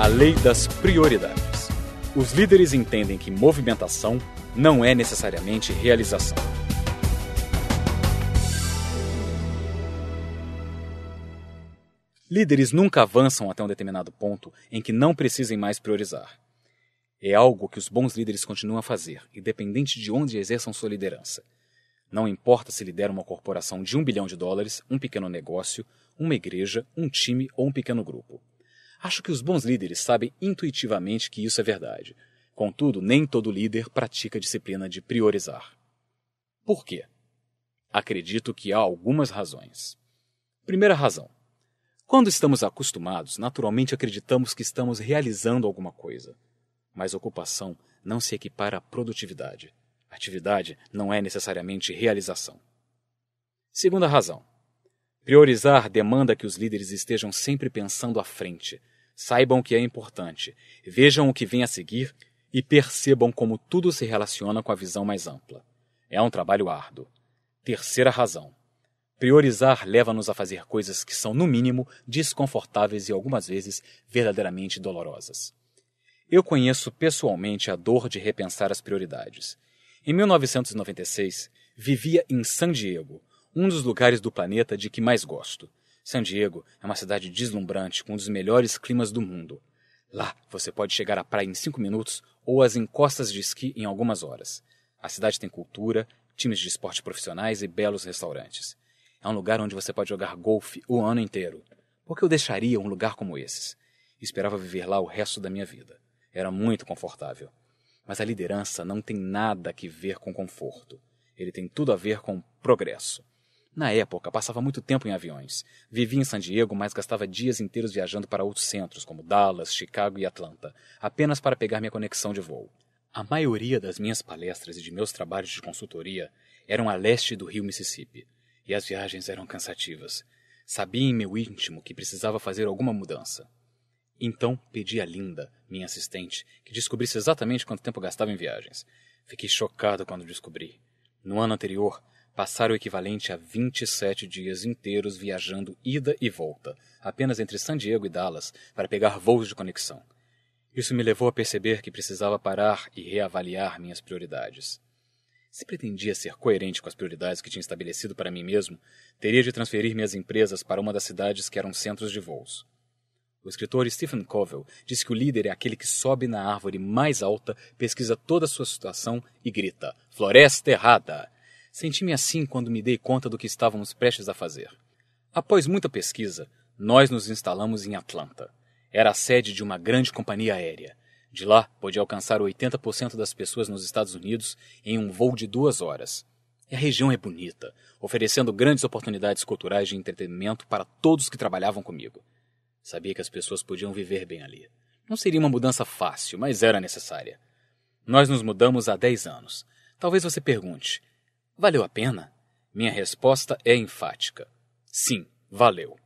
A lei das prioridades. Os líderes entendem que movimentação não é necessariamente realização. Líderes nunca avançam até um determinado ponto em que não precisem mais priorizar. É algo que os bons líderes continuam a fazer, independente de onde exerçam sua liderança. Não importa se lidera uma corporação de um bilhão de dólares, um pequeno negócio, uma igreja, um time ou um pequeno grupo. Acho que os bons líderes sabem intuitivamente que isso é verdade. Contudo, nem todo líder pratica a disciplina de priorizar. Por quê? Acredito que há algumas razões. Primeira razão: quando estamos acostumados, naturalmente acreditamos que estamos realizando alguma coisa. Mas ocupação não se equipara à produtividade. Atividade não é necessariamente realização. Segunda razão: priorizar demanda que os líderes estejam sempre pensando à frente, Saibam que é importante, vejam o que vem a seguir e percebam como tudo se relaciona com a visão mais ampla. É um trabalho árduo. Terceira razão. Priorizar leva-nos a fazer coisas que são, no mínimo, desconfortáveis e algumas vezes verdadeiramente dolorosas. Eu conheço pessoalmente a dor de repensar as prioridades. Em 1996, vivia em San Diego, um dos lugares do planeta de que mais gosto. San Diego é uma cidade deslumbrante com um dos melhores climas do mundo. Lá, você pode chegar à praia em cinco minutos ou às encostas de esqui em algumas horas. A cidade tem cultura, times de esporte profissionais e belos restaurantes. É um lugar onde você pode jogar golfe o ano inteiro. Por que eu deixaria um lugar como esses? Esperava viver lá o resto da minha vida. Era muito confortável. Mas a liderança não tem nada a ver com conforto. Ele tem tudo a ver com progresso. Na época, passava muito tempo em aviões. Vivia em San Diego, mas gastava dias inteiros viajando para outros centros, como Dallas, Chicago e Atlanta, apenas para pegar minha conexão de voo. A maioria das minhas palestras e de meus trabalhos de consultoria eram a leste do rio Mississippi, e as viagens eram cansativas. Sabia em meu íntimo que precisava fazer alguma mudança. Então pedi a Linda, minha assistente, que descobrisse exatamente quanto tempo gastava em viagens. Fiquei chocado quando descobri. No ano anterior, passar o equivalente a 27 dias inteiros viajando ida e volta, apenas entre San Diego e Dallas, para pegar voos de conexão. Isso me levou a perceber que precisava parar e reavaliar minhas prioridades. Se pretendia ser coerente com as prioridades que tinha estabelecido para mim mesmo, teria de transferir minhas empresas para uma das cidades que eram centros de voos. O escritor Stephen Covell disse que o líder é aquele que sobe na árvore mais alta, pesquisa toda a sua situação e grita: Floresta errada! Senti-me assim quando me dei conta do que estávamos prestes a fazer. Após muita pesquisa, nós nos instalamos em Atlanta. Era a sede de uma grande companhia aérea. De lá, podia alcançar 80% das pessoas nos Estados Unidos em um voo de duas horas. E a região é bonita, oferecendo grandes oportunidades culturais de entretenimento para todos que trabalhavam comigo. Sabia que as pessoas podiam viver bem ali. Não seria uma mudança fácil, mas era necessária. Nós nos mudamos há 10 anos. Talvez você pergunte: Valeu a pena? Minha resposta é enfática. Sim, valeu.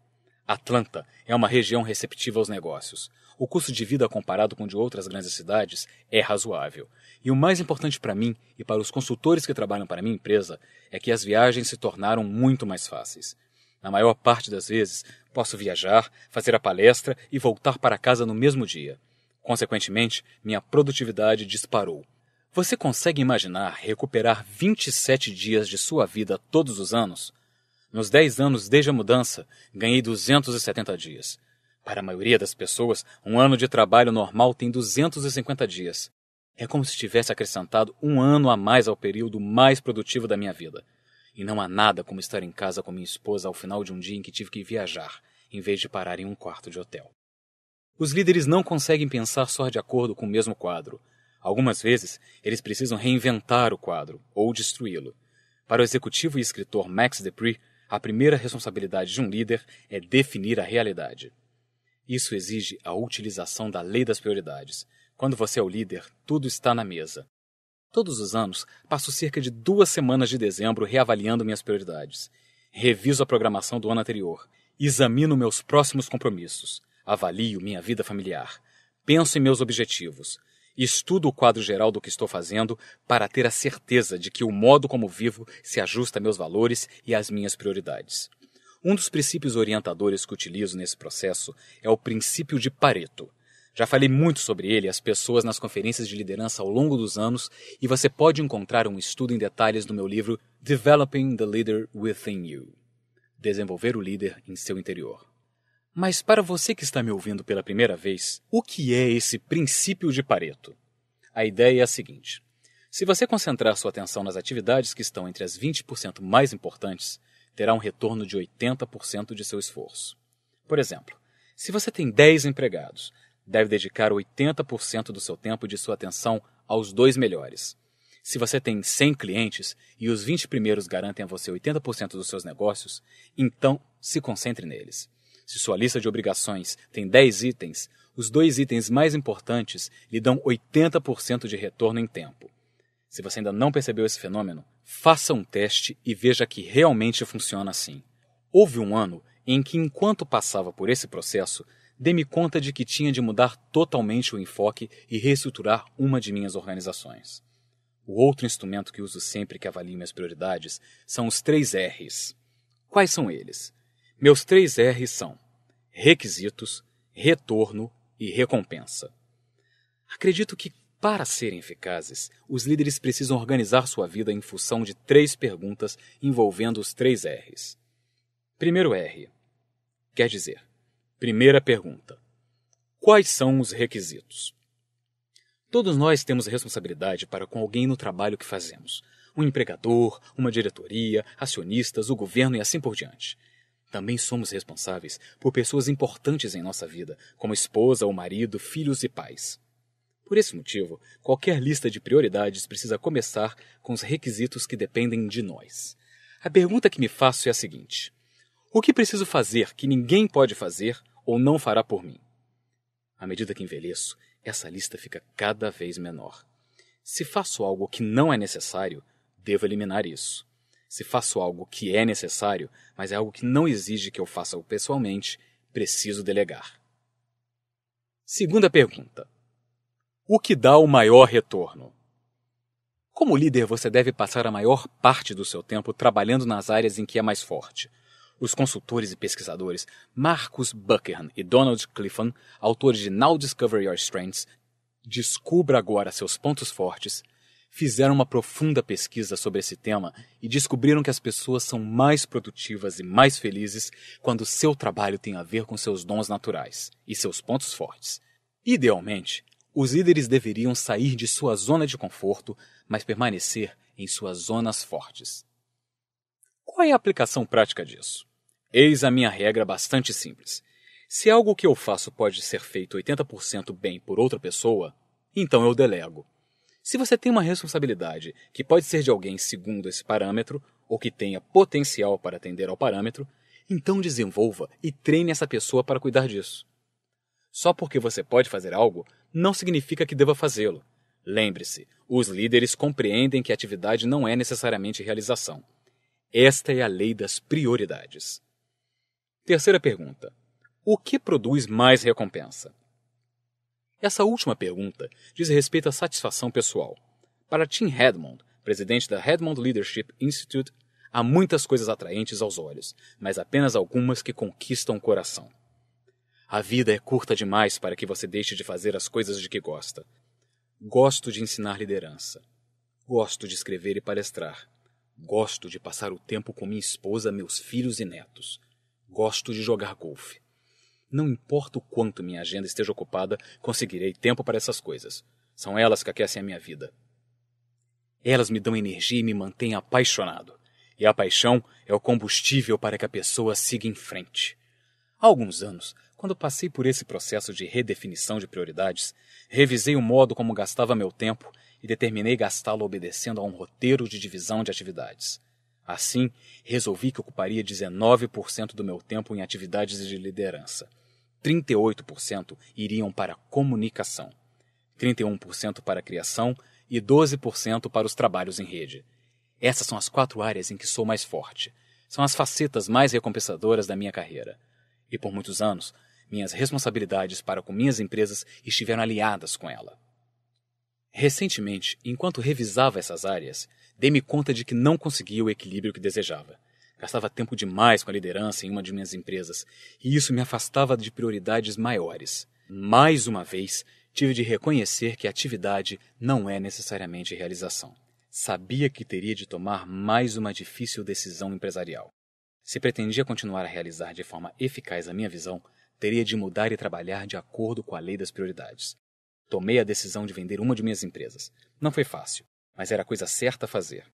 Atlanta é uma região receptiva aos negócios. O custo de vida comparado com o de outras grandes cidades é razoável. E o mais importante para mim e para os consultores que trabalham para minha empresa é que as viagens se tornaram muito mais fáceis. Na maior parte das vezes, posso viajar, fazer a palestra e voltar para casa no mesmo dia. Consequentemente, minha produtividade disparou, você consegue imaginar recuperar 27 dias de sua vida todos os anos? Nos 10 anos desde a mudança, ganhei 270 dias. Para a maioria das pessoas, um ano de trabalho normal tem 250 dias. É como se tivesse acrescentado um ano a mais ao período mais produtivo da minha vida. E não há nada como estar em casa com minha esposa ao final de um dia em que tive que viajar, em vez de parar em um quarto de hotel. Os líderes não conseguem pensar só de acordo com o mesmo quadro. Algumas vezes, eles precisam reinventar o quadro ou destruí-lo. Para o executivo e escritor Max Depree, a primeira responsabilidade de um líder é definir a realidade. Isso exige a utilização da lei das prioridades. Quando você é o líder, tudo está na mesa. Todos os anos, passo cerca de duas semanas de dezembro reavaliando minhas prioridades. Reviso a programação do ano anterior, examino meus próximos compromissos, avalio minha vida familiar, penso em meus objetivos, Estudo o quadro geral do que estou fazendo para ter a certeza de que o modo como vivo se ajusta a meus valores e às minhas prioridades. Um dos princípios orientadores que utilizo nesse processo é o princípio de Pareto. Já falei muito sobre ele às pessoas nas conferências de liderança ao longo dos anos e você pode encontrar um estudo em detalhes no meu livro Developing the Leader Within You Desenvolver o Líder em seu Interior. Mas para você que está me ouvindo pela primeira vez, o que é esse princípio de Pareto? A ideia é a seguinte: se você concentrar sua atenção nas atividades que estão entre as 20% mais importantes, terá um retorno de 80% de seu esforço. Por exemplo, se você tem 10 empregados, deve dedicar 80% do seu tempo e de sua atenção aos dois melhores. Se você tem 100 clientes e os 20 primeiros garantem a você 80% dos seus negócios, então se concentre neles. Se sua lista de obrigações tem 10 itens, os dois itens mais importantes lhe dão 80% de retorno em tempo. Se você ainda não percebeu esse fenômeno, faça um teste e veja que realmente funciona assim. Houve um ano em que, enquanto passava por esse processo, dei-me conta de que tinha de mudar totalmente o enfoque e reestruturar uma de minhas organizações. O outro instrumento que uso sempre que avalio minhas prioridades são os três R's. Quais são eles? Meus três R's são requisitos, retorno e recompensa. Acredito que, para serem eficazes, os líderes precisam organizar sua vida em função de três perguntas envolvendo os três R's. Primeiro R. Quer dizer, primeira pergunta: Quais são os requisitos? Todos nós temos responsabilidade para com alguém no trabalho que fazemos. Um empregador, uma diretoria, acionistas, o governo e assim por diante. Também somos responsáveis por pessoas importantes em nossa vida, como esposa ou marido, filhos e pais. Por esse motivo, qualquer lista de prioridades precisa começar com os requisitos que dependem de nós. A pergunta que me faço é a seguinte: O que preciso fazer que ninguém pode fazer ou não fará por mim? À medida que envelheço, essa lista fica cada vez menor. Se faço algo que não é necessário, devo eliminar isso. Se faço algo que é necessário, mas é algo que não exige que eu faça pessoalmente, preciso delegar. Segunda pergunta: O que dá o maior retorno? Como líder, você deve passar a maior parte do seu tempo trabalhando nas áreas em que é mais forte. Os consultores e pesquisadores Marcus Buckham e Donald Clifton, autores de Now Discover Your Strengths, Descubra agora seus pontos fortes, fizeram uma profunda pesquisa sobre esse tema e descobriram que as pessoas são mais produtivas e mais felizes quando seu trabalho tem a ver com seus dons naturais e seus pontos fortes. Idealmente, os líderes deveriam sair de sua zona de conforto, mas permanecer em suas zonas fortes. Qual é a aplicação prática disso? Eis a minha regra bastante simples. Se algo que eu faço pode ser feito 80% bem por outra pessoa, então eu delego. Se você tem uma responsabilidade que pode ser de alguém segundo esse parâmetro, ou que tenha potencial para atender ao parâmetro, então desenvolva e treine essa pessoa para cuidar disso. Só porque você pode fazer algo, não significa que deva fazê-lo. Lembre-se, os líderes compreendem que atividade não é necessariamente realização. Esta é a lei das prioridades. Terceira pergunta: O que produz mais recompensa? Essa última pergunta diz respeito à satisfação pessoal. Para Tim Redmond, presidente da Redmond Leadership Institute, há muitas coisas atraentes aos olhos, mas apenas algumas que conquistam o coração. A vida é curta demais para que você deixe de fazer as coisas de que gosta. Gosto de ensinar liderança. Gosto de escrever e palestrar. Gosto de passar o tempo com minha esposa, meus filhos e netos. Gosto de jogar golfe. Não importa o quanto minha agenda esteja ocupada, conseguirei tempo para essas coisas. São elas que aquecem a minha vida. Elas me dão energia e me mantêm apaixonado. E a paixão é o combustível para que a pessoa siga em frente. Há alguns anos, quando passei por esse processo de redefinição de prioridades, revisei o modo como gastava meu tempo e determinei gastá-lo obedecendo a um roteiro de divisão de atividades. Assim, resolvi que ocuparia 19% do meu tempo em atividades de liderança, 38% iriam para comunicação, 31% para criação e 12% para os trabalhos em rede. Essas são as quatro áreas em que sou mais forte. São as facetas mais recompensadoras da minha carreira. E por muitos anos, minhas responsabilidades para com minhas empresas estiveram aliadas com ela. Recentemente, enquanto revisava essas áreas, dei-me conta de que não conseguia o equilíbrio que desejava. Gastava tempo demais com a liderança em uma de minhas empresas, e isso me afastava de prioridades maiores. Mais uma vez, tive de reconhecer que atividade não é necessariamente realização. Sabia que teria de tomar mais uma difícil decisão empresarial. Se pretendia continuar a realizar de forma eficaz a minha visão, teria de mudar e trabalhar de acordo com a lei das prioridades. Tomei a decisão de vender uma de minhas empresas. Não foi fácil, mas era a coisa certa a fazer.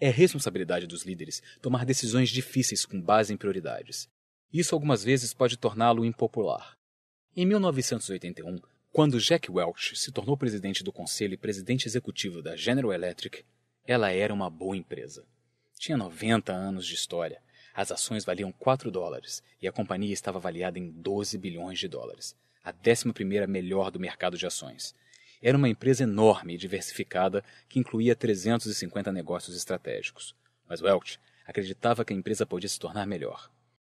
É responsabilidade dos líderes tomar decisões difíceis com base em prioridades. Isso algumas vezes pode torná-lo impopular. Em 1981, quando Jack Welch se tornou presidente do conselho e presidente executivo da General Electric, ela era uma boa empresa. Tinha 90 anos de história, as ações valiam 4 dólares e a companhia estava avaliada em 12 bilhões de dólares, a 11ª melhor do mercado de ações. Era uma empresa enorme e diversificada que incluía 350 negócios estratégicos. Mas Welch acreditava que a empresa podia se tornar melhor.